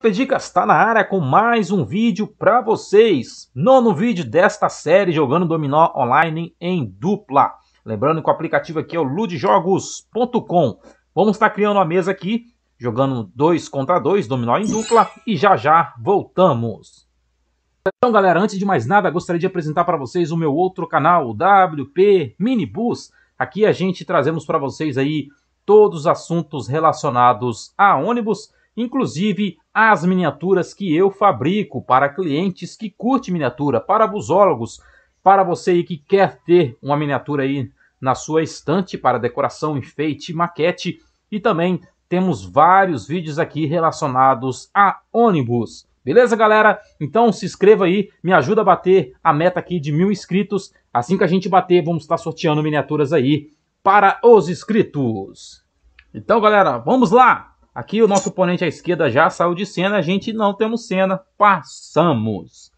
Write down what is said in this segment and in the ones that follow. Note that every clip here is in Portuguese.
Felipe Dicas está na área com mais um vídeo para vocês. Nono vídeo desta série jogando dominó online em dupla. Lembrando que o aplicativo aqui é o ludjogos.com. Vamos estar tá criando a mesa aqui, jogando 2 contra 2, dominó em dupla e já já voltamos. Então galera, antes de mais nada, gostaria de apresentar para vocês o meu outro canal, o WP Minibus. Aqui a gente trazemos para vocês aí todos os assuntos relacionados a ônibus inclusive as miniaturas que eu fabrico para clientes que curte miniatura, para busólogos, para você aí que quer ter uma miniatura aí na sua estante para decoração, enfeite, maquete e também temos vários vídeos aqui relacionados a ônibus. Beleza, galera? Então se inscreva aí, me ajuda a bater a meta aqui de mil inscritos. Assim que a gente bater, vamos estar sorteando miniaturas aí para os inscritos. Então, galera, vamos lá! Aqui o nosso oponente à esquerda já saiu de cena, a gente não temos cena, passamos.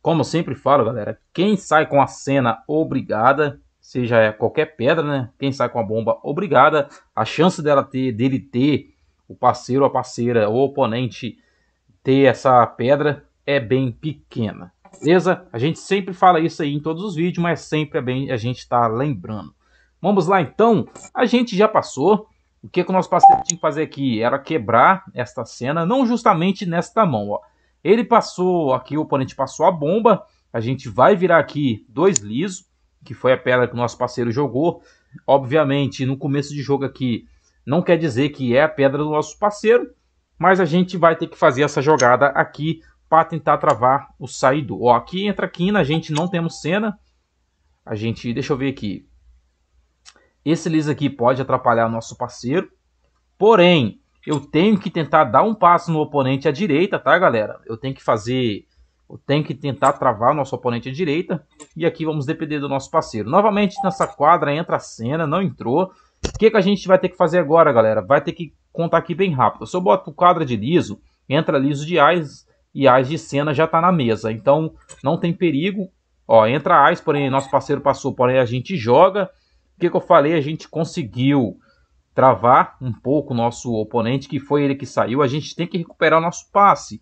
Como sempre falo, galera, quem sai com a cena obrigada, seja é qualquer pedra, né? Quem sai com a bomba obrigada, a chance dela ter, dele ter, o parceiro, a parceira, o oponente ter essa pedra é bem pequena. Beleza? A gente sempre fala isso aí em todos os vídeos, mas sempre é bem a gente tá lembrando. Vamos lá então, a gente já passou, o que, é que o nosso parceiro tinha que fazer aqui? Era quebrar esta cena, não justamente nesta mão. Ó. Ele passou, aqui o oponente passou a bomba, a gente vai virar aqui dois liso, que foi a pedra que o nosso parceiro jogou. Obviamente, no começo de jogo aqui, não quer dizer que é a pedra do nosso parceiro, mas a gente vai ter que fazer essa jogada aqui para tentar travar o saído. Ó, aqui entra quina, a gente não temos cena. A gente, deixa eu ver aqui, esse Liz aqui pode atrapalhar o nosso parceiro. Porém, eu tenho que tentar dar um passo no oponente à direita, tá, galera? Eu tenho que fazer... Eu tenho que tentar travar o nosso oponente à direita. E aqui vamos depender do nosso parceiro. Novamente, nessa quadra entra a cena, não entrou. O que, que a gente vai ter que fazer agora, galera? Vai ter que contar aqui bem rápido. Se eu boto quadra de liso, entra liso de ais e ais de cena já está na mesa. Então, não tem perigo. Ó, entra ais, porém nosso parceiro passou, porém a gente joga. O que, que eu falei? A gente conseguiu travar um pouco o nosso oponente, que foi ele que saiu. A gente tem que recuperar o nosso passe.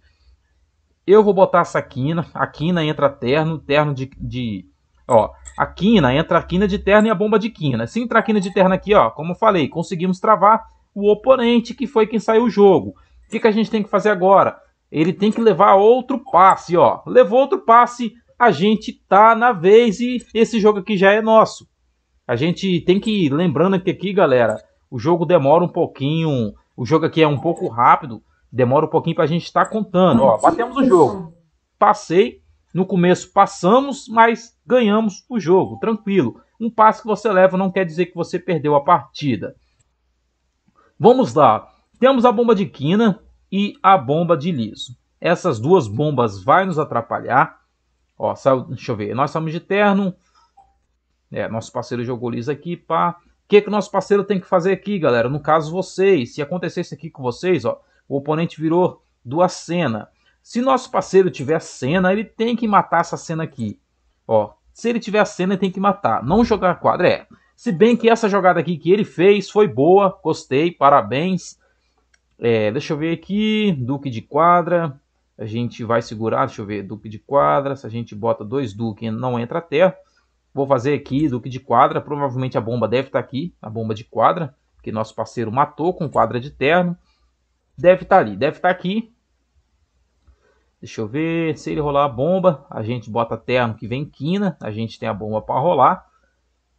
Eu vou botar essa quina. A quina entra terno, terno de, de. Ó, a quina entra a quina de terno e a bomba de quina. Se entrar a quina de terno aqui, ó, como eu falei, conseguimos travar o oponente que foi quem saiu o jogo. O que, que a gente tem que fazer agora? Ele tem que levar outro passe, ó. Levou outro passe, a gente tá na vez e esse jogo aqui já é nosso. A gente tem que ir lembrando que aqui, galera, o jogo demora um pouquinho. O jogo aqui é um pouco rápido, demora um pouquinho para a gente estar tá contando. Ó, batemos o jogo. Passei. No começo passamos, mas ganhamos o jogo, tranquilo. Um passo que você leva não quer dizer que você perdeu a partida. Vamos lá. Temos a bomba de quina e a bomba de liso. Essas duas bombas vão nos atrapalhar. Ó, saiu, deixa eu ver. Nós estamos de terno, é, nosso parceiro jogou liso aqui, pá. O que, que o nosso parceiro tem que fazer aqui, galera? No caso, vocês. Se acontecesse aqui com vocês, ó, o oponente virou duas cena. Se nosso parceiro tiver cena, ele tem que matar essa cena aqui. Ó, se ele tiver cena, ele tem que matar. Não jogar quadra, é. Se bem que essa jogada aqui que ele fez foi boa, gostei, parabéns. É, deixa eu ver aqui, duque de quadra, a gente vai segurar, deixa eu ver, duque de quadra, se a gente bota dois duques, não entra terra Vou fazer aqui do que de quadra, provavelmente a bomba deve estar aqui, a bomba de quadra, que nosso parceiro matou com quadra de terno. Deve estar ali, deve estar aqui. Deixa eu ver, se ele rolar a bomba, a gente bota terno que vem quina, a gente tem a bomba para rolar.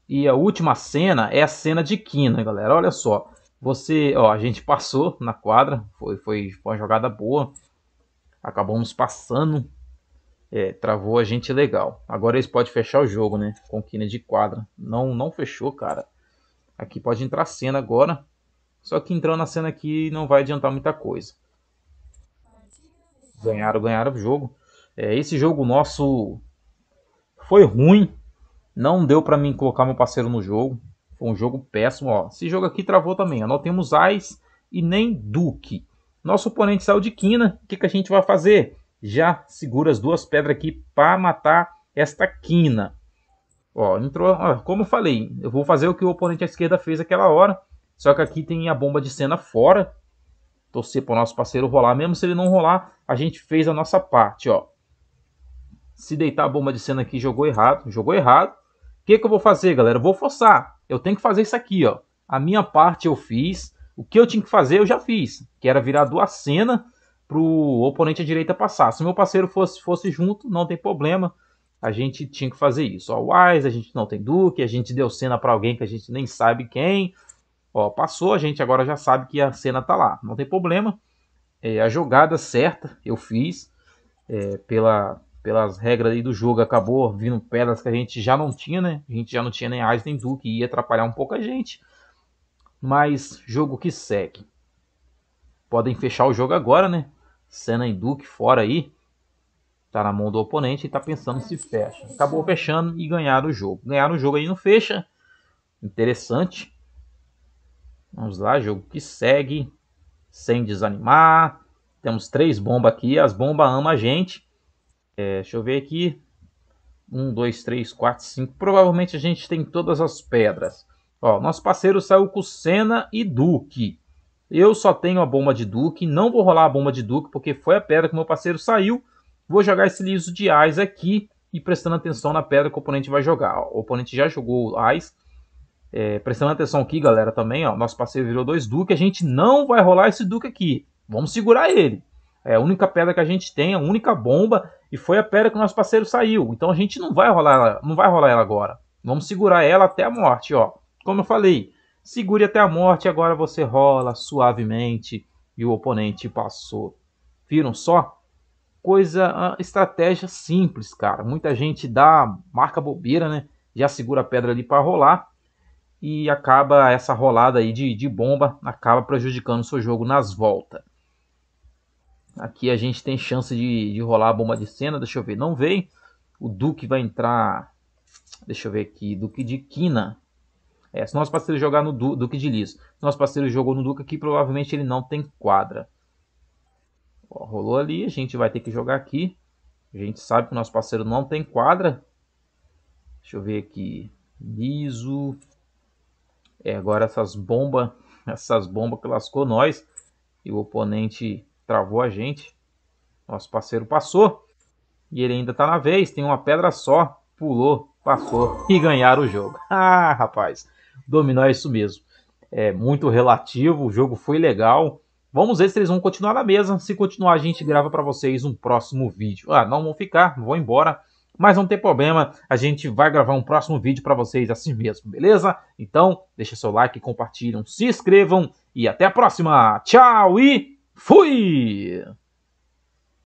E a última cena é a cena de quina, galera, olha só. Você, ó, a gente passou na quadra, foi, foi, foi uma jogada boa. Acabamos passando é, travou a gente legal. Agora eles podem fechar o jogo, né? Com quina de quadra. Não, não fechou, cara. Aqui pode entrar cena agora. Só que entrando na cena aqui não vai adiantar muita coisa. Ganharam, ganharam o jogo. É, esse jogo nosso foi ruim. Não deu para mim colocar meu parceiro no jogo. Foi um jogo péssimo. Ó, esse jogo aqui travou também. Não Nós temos Ice e nem duke. Nosso oponente saiu de quina. O que, que a gente vai fazer? já segura as duas pedras aqui para matar esta quina. Ó, entrou, ó, como falei, eu vou fazer o que o oponente à esquerda fez aquela hora, só que aqui tem a bomba de cena fora. Torcer para o nosso parceiro rolar, mesmo se ele não rolar, a gente fez a nossa parte, ó. Se deitar a bomba de cena aqui, jogou errado, jogou errado. O que, que eu vou fazer, galera? Eu vou forçar. Eu tenho que fazer isso aqui, ó. A minha parte eu fiz. O que eu tinha que fazer, eu já fiz. Que era virar duas cenas para o oponente à direita passar. Se meu parceiro fosse, fosse junto, não tem problema. A gente tinha que fazer isso. Ó, Wise, a gente não tem Duque, a gente deu cena para alguém que a gente nem sabe quem. Ó, passou, a gente agora já sabe que a cena tá lá. Não tem problema. É, a jogada certa eu fiz. É, pela, pelas regras aí do jogo, acabou vindo pedras que a gente já não tinha, né? A gente já não tinha nem Ais nem Duque, ia atrapalhar um pouco a gente. Mas jogo que segue. Podem fechar o jogo agora, né? Senna e Duque fora aí. Tá na mão do oponente e tá pensando se fecha. Acabou fechando e ganharam o jogo. Ganharam o jogo aí não fecha. Interessante. Vamos lá, jogo que segue. Sem desanimar. Temos três bombas aqui. As bombas amam a gente. É, deixa eu ver aqui. Um, dois, três, quatro, cinco. Provavelmente a gente tem todas as pedras. Ó, nosso parceiro saiu com Senna e Duque. Eu só tenho a bomba de Duque, não vou rolar a bomba de Duque, porque foi a pedra que meu parceiro saiu. Vou jogar esse liso de Ais aqui e prestando atenção na pedra que o oponente vai jogar. O oponente já jogou o Ais. É, prestando atenção aqui, galera, também, ó, nosso parceiro virou dois Duque. A gente não vai rolar esse Duque aqui. Vamos segurar ele. É a única pedra que a gente tem, a única bomba, e foi a pedra que o nosso parceiro saiu. Então a gente não vai rolar ela, não vai rolar ela agora. Vamos segurar ela até a morte, ó. Como eu falei, Segure até a morte, agora você rola suavemente e o oponente passou. Viram só? Coisa, ah, estratégia simples, cara. Muita gente dá marca bobeira, né? Já segura a pedra ali para rolar e acaba essa rolada aí de, de bomba, acaba prejudicando o seu jogo nas voltas. Aqui a gente tem chance de, de rolar a bomba de cena, deixa eu ver, não veio. O Duque vai entrar, deixa eu ver aqui, Duque de Quina. É, se nosso parceiro jogar no du Duque de Lis, se nosso parceiro jogou no Duque aqui, provavelmente ele não tem quadra. Ó, rolou ali, a gente vai ter que jogar aqui. A gente sabe que o nosso parceiro não tem quadra. Deixa eu ver aqui. Liso. É, agora essas bombas, essas bombas que lascou nós. E o oponente travou a gente. Nosso parceiro passou. E ele ainda tá na vez. Tem uma pedra só. Pulou, passou e ganharam o jogo. Ah, rapaz dominar é isso mesmo. É muito relativo, o jogo foi legal. Vamos ver se eles vão continuar na mesa. Se continuar, a gente grava para vocês um próximo vídeo. Ah, não vão ficar, vão embora. Mas não tem problema, a gente vai gravar um próximo vídeo para vocês assim mesmo, beleza? Então, deixa seu like, compartilham, se inscrevam e até a próxima. Tchau e fui!